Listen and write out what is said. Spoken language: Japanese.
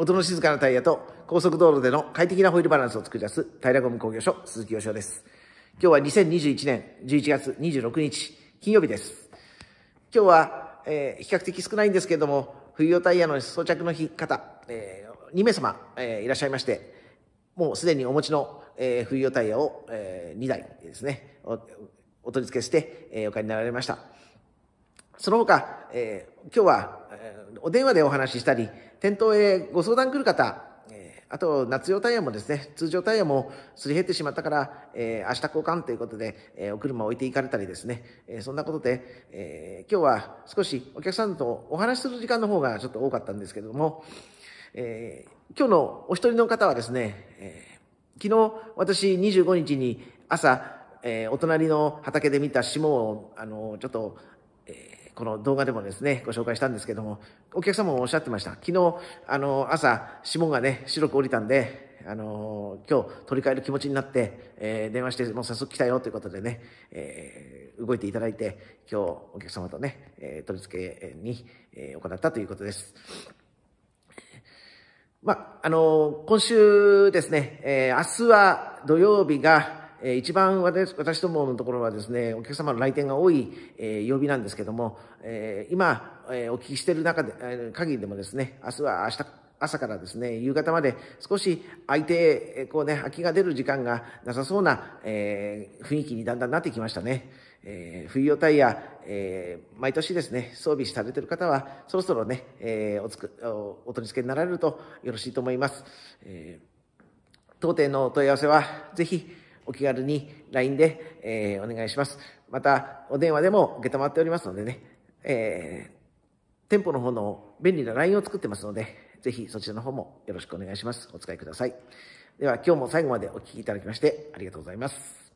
音の静かなタイヤと高速道路での快適なホイールバランスを作り出す平ゴム工業所鈴木義雄です。今日は2021年11月26日金曜日です。今日は、えー、比較的少ないんですけれども、冬用タイヤの装着の日方、えー、2名様、えー、いらっしゃいまして、もうすでにお持ちの、えー、冬用タイヤを、えー、2台ですねお、お取り付けして、えー、お買いになられました。その他、えー、今日は、えー、お電話でお話ししたり、店頭へご相談来る方、えー、あと夏用タイヤもですね、通常タイヤもすり減ってしまったから、えー、明日交換ということで、えー、お車を置いていかれたりですね、えー、そんなことで、えー、今日は少しお客さんとお話しする時間の方がちょっと多かったんですけれども、えー、今日のお一人の方はですね、えー、昨日私25日に朝、えー、お隣の畑で見た霜を、あの、ちょっと、えーこの動画でもですね、ご紹介したんですけども、お客様もおっしゃってました。昨日、あの、朝、霜がね、白く降りたんで、あの今日取り替える気持ちになって、えー、電話して、もう早速来たよということでね、えー、動いていただいて、今日お客様とね、え取り付けに、え行ったということです。まあ、あの今週ですね、え明日は土曜日が、えー、一番私どものところはですね、お客様の来店が多い、えー、曜日なんですけども、えー、今、えー、お聞きしている中で、えー、限りでもですね、明日は明日、朝からですね、夕方まで少し空いて、こうね、空きが出る時間がなさそうな、えー、雰囲気にだんだんなってきましたね。えー、冬用タイヤ、えー、毎年ですね、装備されてる方は、そろそろね、えー、おつくお、お取り付けになられるとよろしいと思います。えー、当店のお問い合わせは、ぜひ、お気軽に LINE で、えー、お願いします。また、お電話でも受け止まっておりますのでね、えー、店舗の方の便利な LINE を作ってますので、ぜひそちらの方もよろしくお願いします。お使いください。では、今日も最後までお聴きいただきましてありがとうございます。